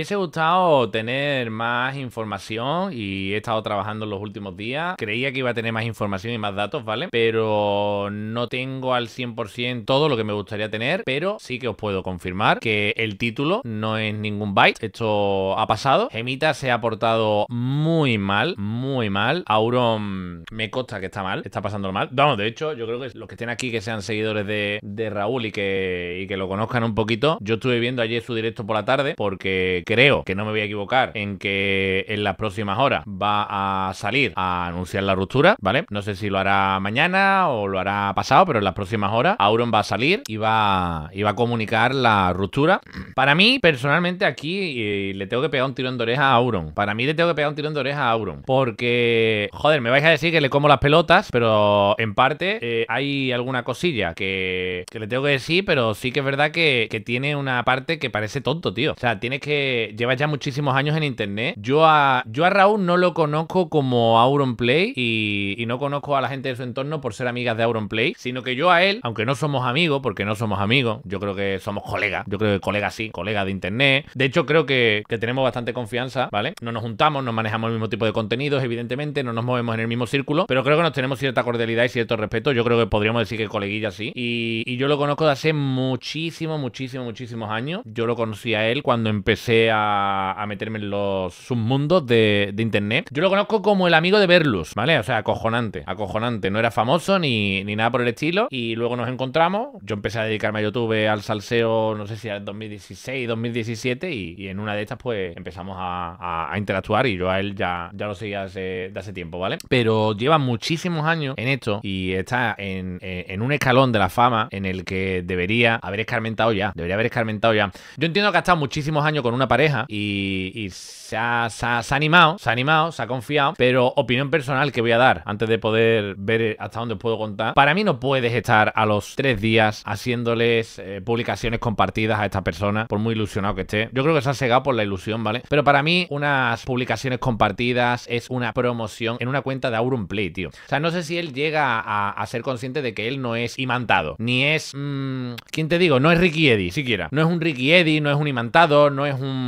hubiese gustado tener más información y he estado trabajando en los últimos días. Creía que iba a tener más información y más datos, ¿vale? Pero no tengo al 100% todo lo que me gustaría tener, pero sí que os puedo confirmar que el título no es ningún byte. Esto ha pasado. Gemita se ha portado muy mal, muy mal. Auron me consta que está mal, está pasando mal. Vamos, de hecho, yo creo que los que estén aquí que sean seguidores de, Raúl y que, y que lo conozcan un poquito, yo estuve viendo ayer su directo por la tarde porque creo que no me voy a equivocar en que en las próximas horas va a salir a anunciar la ruptura, ¿vale? No sé si lo hará mañana o lo hará pasado, pero en las próximas horas Auron va a salir y va, y va a comunicar la ruptura. Para mí, personalmente, aquí eh, le tengo que pegar un tirón de oreja a Auron. Para mí le tengo que pegar un tirón de oreja a Auron. Porque, joder, me vais a decir que le como las pelotas, pero en parte eh, hay alguna cosilla que, que, le tengo que decir, pero sí que es verdad que, que tiene una parte que parece tonto, tío. O sea, tienes que lleva ya muchísimos años en internet. Yo a, yo a Raúl no lo conozco como Auron y, y no conozco a la gente de su entorno por ser amigas de Play. sino que yo a él, aunque no somos amigos, porque no somos amigos, yo creo que somos colegas, yo creo que colegas sí, colegas de internet. De hecho, creo que, tenemos bastante confianza, ¿vale? No nos juntamos, no manejamos el mismo tipo de contenidos, evidentemente, no nos movemos en el mismo círculo, pero creo que nos tenemos cierta cordialidad y cierto respeto. Yo creo que podríamos decir que coleguilla sí. Y, y yo lo conozco de hace muchísimo, muchísimo, muchísimos años. Yo lo conocí a él cuando empecé a, meterme en los submundos de, internet. Yo lo conozco como el amigo de Berlus, ¿vale? O sea, acojonante, acojonante. No era famoso ni, nada por el estilo. Y luego nos encontramos. Yo empecé a dedicarme a YouTube al salseo, no sé si era 2016, 2017. Y, en una de estas, pues empezamos a, interactuar. Y yo a él ya, ya lo seguía de hace tiempo, ¿vale? Pero lleva muchísimos años en esto y está en, en un escalón de la fama en el que debería haber escarmentado ya. Debería haber escarmentado ya. Yo entiendo que ha estado muchísimos años con una pareja y, se, ha, animado, se ha animado, se ha confiado. Pero opinión personal que voy a dar antes de poder ver hasta dónde os puedo contar. Para mí no puedes estar a los tres días haciéndoles eh, publicaciones compartidas a esta persona, por muy ilusionado que esté. Yo creo que se ha cegado por la ilusión, ¿vale? Pero para mí unas publicaciones compartidas es una promoción en una cuenta de Aurum Play, tío. O sea, no sé si él llega a, ser consciente de que él no es imantado, ni es... Mm, ¿Quién te digo? No es Ricky Eddy, siquiera. No es un Ricky Eddy, no es un imantado, no es un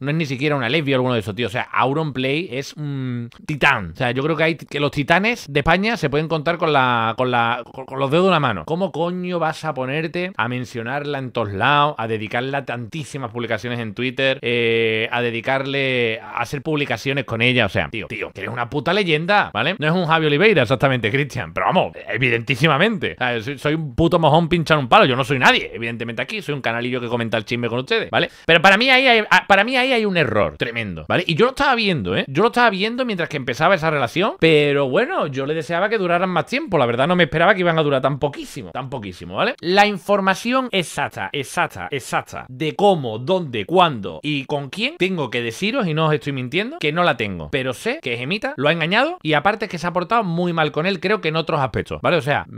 no es ni siquiera una lesbia o alguno de esos, tío. O sea, Auron Play es un titán. O sea, yo creo que hay que los titanes de España se pueden contar con la. con la. con, los dedos de una mano. ¿Cómo coño vas a ponerte a mencionarla en todos lados? A dedicarla a tantísimas publicaciones en Twitter. Eh, a dedicarle. a hacer publicaciones con ella. O sea, tío, tío, que eres una puta leyenda, ¿vale? No es un Javi Oliveira, exactamente, Cristian. Pero vamos, evidentísimamente. soy, un puto mojón pinchar un palo. Yo no soy nadie, evidentemente aquí. Soy un canalillo que comenta el chisme con ustedes, ¿vale? Pero para mí ahí hay, para mí ahí hay un error tremendo, ¿vale? Y yo lo estaba viendo, ¿eh? Yo lo estaba viendo mientras que empezaba esa relación, pero bueno, yo le deseaba que duraran más tiempo. La verdad no me esperaba que iban a durar tan poquísimo, tan poquísimo, ¿vale? La información exacta, exacta, exacta de cómo, dónde, cuándo y con quién tengo que deciros, y no os estoy mintiendo, que no la tengo. Pero sé que Gemita lo ha engañado y aparte es que se ha portado muy mal con él, creo que en otros aspectos, ¿vale? O sea, mm,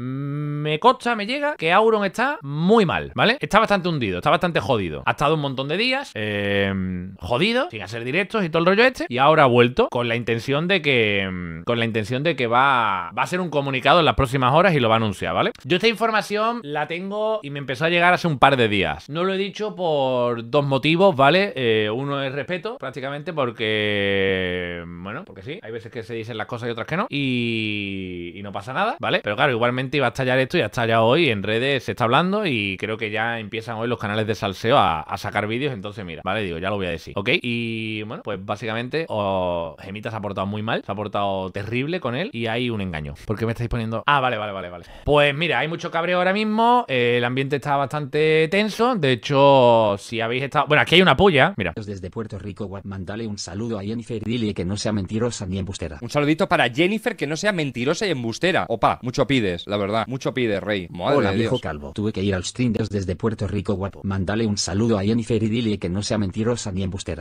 me consta, me llega que Auron está muy mal, ¿vale? Está bastante hundido, está bastante jodido. Ha estado un montón de días, eh Em, jodido, sin hacer directos y todo el rollo este. Y ahora ha vuelto con la intención de que. Em, con la intención de que va, va a ser un comunicado en las próximas horas y lo va a anunciar, ¿vale? Yo esta información la tengo y me empezó a llegar hace un par de días. No lo he dicho por dos motivos, ¿vale? Eh, uno es respeto, prácticamente, porque. Bueno, porque sí. Hay veces que se dicen las cosas y otras que no. Y, y no pasa nada, ¿vale? Pero claro, igualmente iba a estallar esto y hasta ya hoy en redes se está hablando y creo que ya empiezan hoy los canales de salseo a, a sacar vídeos. Entonces, mira, ¿vale? ya lo voy a decir. ¿Ok? Y bueno, pues básicamente Gemita se ha portado muy mal, se ha portado terrible con él y hay un engaño. ¿Por qué me estáis poniendo? Ah, vale, vale, vale, vale. Pues mira, hay mucho cabreo ahora mismo, eh, el ambiente está bastante tenso, de hecho, si habéis estado... Bueno, aquí hay una puya, mira. Desde Puerto Rico, mandale un saludo a Jennifer y que no sea mentirosa ni embustera. Un saludito para Jennifer que no sea mentirosa y embustera. Opa, mucho pides, la verdad, mucho pides, rey. Hola, viejo calvo, tuve que ir al stream desde Puerto Rico, guapo. Mandale un saludo a Jennifer y que no sea mentirosa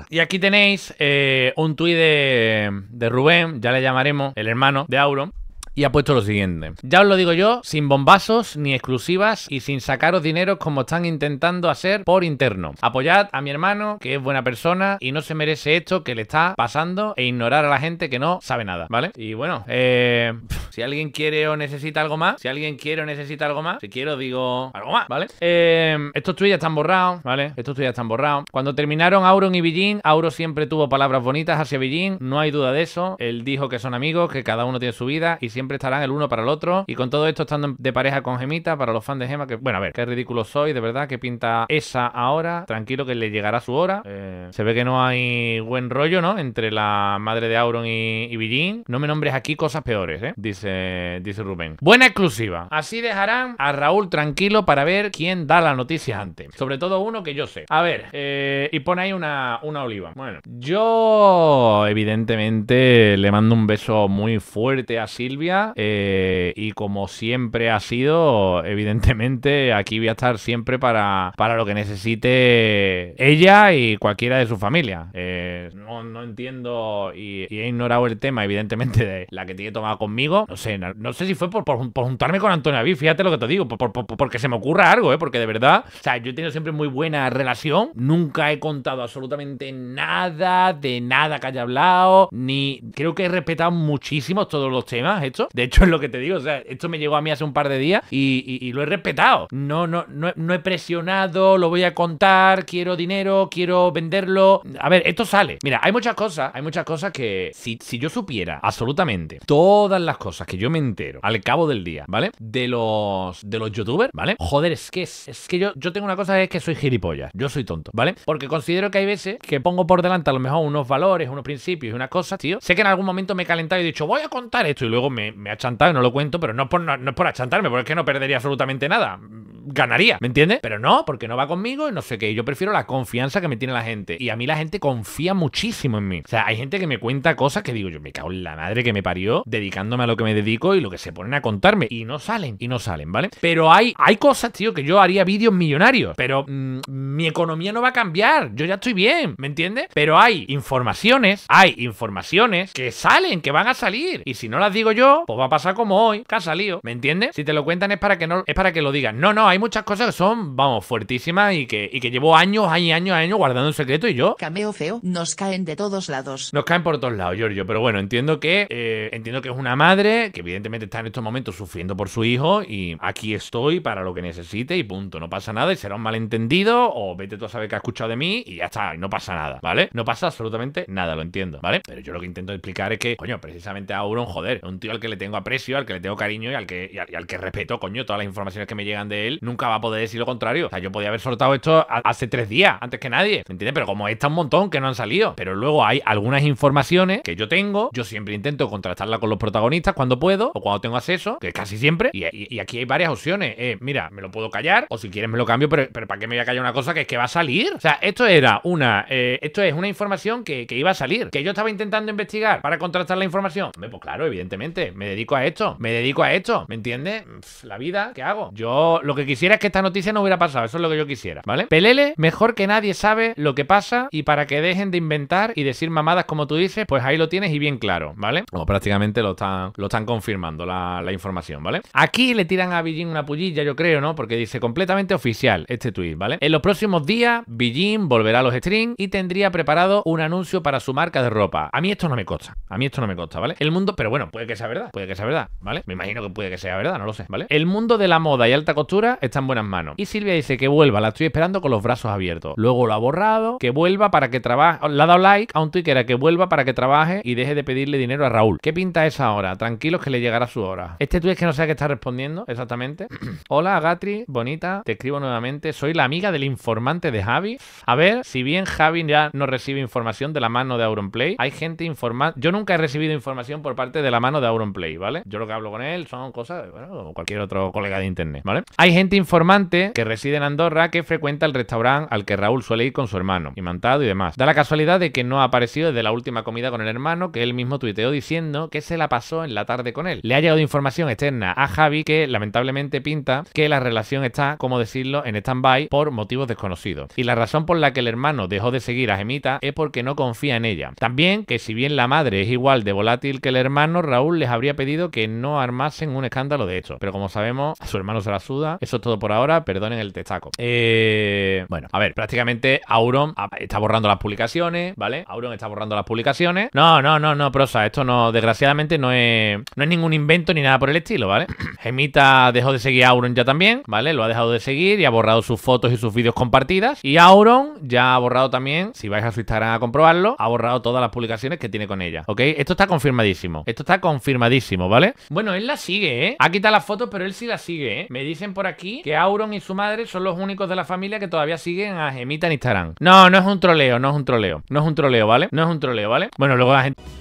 y aquí tenéis eh, un tuit de, de Rubén, ya le llamaremos, el hermano de Auron, y ha puesto lo siguiente. Ya os lo digo yo, sin bombazos ni exclusivas y sin sacaros dinero como están intentando hacer por interno. Apoyad a mi hermano, que es buena persona y no se merece esto que le está pasando e ignorar a la gente que no sabe nada, ¿vale? Y bueno, eh, si alguien quiere o necesita algo más, si alguien quiere o necesita algo más, si quiero digo algo más, ¿vale? Eh, estos tuyos ya están borrados, ¿vale? Estos tuyos ya están borrados. Cuando terminaron Auron y Villín, Auron siempre tuvo palabras bonitas hacia Villín, no hay duda de eso. Él dijo que son amigos, que cada uno tiene su vida y si siempre estarán el uno para el otro. Y con todo esto estando de pareja con Gemita, para los fans de Gema, que bueno, a ver, qué ridículo soy, de verdad, que pinta esa ahora. Tranquilo que le llegará su hora. Eh, se ve que no hay buen rollo, ¿no? Entre la madre de Auron y, y No me nombres aquí cosas peores, ¿eh? Dice, dice Rubén. Buena exclusiva. Así dejarán a Raúl tranquilo para ver quién da la noticia antes. Sobre todo uno que yo sé. A ver, eh, y pone ahí una, una oliva. Bueno, yo evidentemente le mando un beso muy fuerte a Silvia eh, y como siempre ha sido, evidentemente aquí voy a estar siempre para, para lo que necesite ella y cualquiera de su familia. Eh, no, entiendo y, he ignorado el tema, evidentemente, de la que tiene tomada conmigo. No sé, no, sé si fue por, por, juntarme con Antonio Ví fíjate lo que te digo, porque se me ocurra algo, eh, porque de verdad, o sea, yo he tenido siempre muy buena relación, nunca he contado absolutamente nada de nada que haya hablado, ni creo que he respetado muchísimo todos los temas. Esto de hecho, es lo que te digo. O sea, esto me llegó a mí hace un par de días y, lo he respetado. No, no, no, he presionado, lo voy a contar, quiero dinero, quiero venderlo. A ver, esto sale. Mira, hay muchas cosas, hay muchas cosas que si, yo supiera absolutamente todas las cosas que yo me entero al cabo del día, ¿vale? De los, de los youtubers, ¿vale? Joder, es que, es, que yo, yo tengo una cosa es que soy gilipollas, yo soy tonto, ¿vale? Porque considero que hay veces que pongo por delante a lo mejor unos valores, unos principios, y unas cosas, tío. Sé que en algún momento me he calentado y he dicho, voy a contar esto y luego me me, ha chantado, no lo cuento, pero no, por, no es por achantarme, porque es que no perdería absolutamente nada ganaría, ¿me entiendes? Pero no, porque no va conmigo y no sé qué. Yo prefiero la confianza que me tiene la gente. Y a mí la gente confía muchísimo en mí. O sea, hay gente que me cuenta cosas que digo, yo me cago en la madre que me parió dedicándome a lo que me dedico y lo que se ponen a contarme. Y no salen, y no salen, ¿vale? Pero hay, hay cosas, tío, que yo haría vídeos millonarios, pero mm, mi economía no va a cambiar. Yo ya estoy bien, ¿me entiendes? Pero hay informaciones, hay informaciones que salen, que van a salir. Y si no las digo yo, pues va a pasar como hoy, que ha salido, ¿me entiendes? Si te lo cuentan es para que no, es para que lo digas. No, no, hay muchas cosas que son, vamos, fuertísimas y que, y que llevo años, años, años, años guardando un secreto y yo. Cameo feo, nos caen de todos lados. Nos caen por todos lados, Giorgio. Pero bueno, entiendo que eh, entiendo que es una madre que evidentemente está en estos momentos sufriendo por su hijo y aquí estoy para lo que necesite y punto. No pasa nada y será un malentendido o vete tú a saber que ha escuchado de mí y ya está, y no pasa nada, ¿vale? No pasa absolutamente nada, lo entiendo, ¿vale? Pero yo lo que intento explicar es que, coño, precisamente a Auron, joder, un tío al que le tengo aprecio, al que le tengo cariño y al que, y al que respeto, coño, todas las informaciones que me llegan de él nunca va a poder decir lo contrario. O sea, yo podía haber soltado esto hace tres días, antes que nadie, ¿me entiendes? Pero como está un montón que no han salido. Pero luego hay algunas informaciones que yo tengo, yo siempre intento contrastarla con los protagonistas cuando puedo o cuando tengo acceso, que casi siempre. Y, aquí hay varias opciones. Eh, mira, me lo puedo callar o si quieres me lo cambio, pero, ¿para qué me voy a callar una cosa que es que va a salir? O sea, esto era una, eh, esto es una información que, iba a salir, que yo estaba intentando investigar para contrastar la información. Hombre, pues claro, evidentemente, me dedico a esto, me dedico a esto, ¿me entiendes? La vida, ¿qué hago? Yo lo que quisiera que esta noticia no hubiera pasado. Eso es lo que yo quisiera, ¿vale? Pelele, mejor que nadie sabe lo que pasa y para que dejen de inventar y decir mamadas como tú dices, pues ahí lo tienes y bien claro, ¿vale? Como prácticamente lo están, lo están confirmando la, información, ¿vale? Aquí le tiran a Beijing una pullilla, yo creo, ¿no? Porque dice completamente oficial este tweet, ¿vale? En los próximos días, Beijing volverá a los streams y tendría preparado un anuncio para su marca de ropa. A mí esto no me consta. A mí esto no me consta, ¿vale? El mundo, pero bueno, puede que sea verdad, puede que sea verdad, ¿vale? Me imagino que puede que sea verdad, no lo sé, ¿vale? El mundo de la moda y alta costura está en buenas manos. Y Silvia dice que vuelva, la estoy esperando con los brazos abiertos. Luego lo ha borrado, que vuelva para que trabaje. Le ha dado like a un tuit que que vuelva para que trabaje y deje de pedirle dinero a Raúl. ¿Qué pinta esa hora? Tranquilos que le llegará su hora. Este tweet es que no sé a qué está respondiendo exactamente. Hola, GATRI bonita, te escribo nuevamente. Soy la amiga del informante de Javi. A ver, si bien Javi ya no recibe información de la mano de Auronplay, hay gente informada. Yo nunca he recibido información por parte de la mano de Auronplay, ¿vale? Yo lo que hablo con él son cosas, bueno, cualquier otro colega de internet, ¿vale? Hay gente informante que reside en Andorra que frecuenta el restaurante al que Raúl suele ir con su hermano, imantado y demás. Da la casualidad de que no ha aparecido desde la última comida con el hermano que él mismo tuiteó diciendo que se la pasó en la tarde con él. Le ha llegado información externa a Javi que lamentablemente pinta que la relación está, como decirlo, en stand-by por motivos desconocidos. Y la razón por la que el hermano dejó de seguir a Gemita es porque no confía en ella. También que si bien la madre es igual de volátil que el hermano, Raúl les habría pedido que no armasen un escándalo de hecho. Pero como sabemos, a su hermano se la suda, eso todo por ahora. Perdonen el testaco Eh, bueno, a ver, prácticamente Auron está borrando las publicaciones, ¿vale? Auron está borrando las publicaciones. No, no, no, no, prosa. Esto no, desgraciadamente, no es, no es ningún invento ni nada por el estilo, ¿vale? Gemita dejó de seguir a Auron ya también, ¿vale? Lo ha dejado de seguir y ha borrado sus fotos y sus vídeos compartidas. Y Auron ya ha borrado también, si vais a su Instagram a comprobarlo, ha borrado todas las publicaciones que tiene con ella, ¿ok? Esto está confirmadísimo. Esto está confirmadísimo, ¿vale? Bueno, él la sigue, ¿eh? Ha quitado las fotos, pero él sí la sigue, ¿eh? Me dicen por aquí que Auron y su madre son los únicos de la familia que todavía siguen a Gemita en Instagram. No, no es un troleo, no es un troleo. No es un troleo, ¿vale? No es un troleo, ¿vale? Bueno, luego la gente...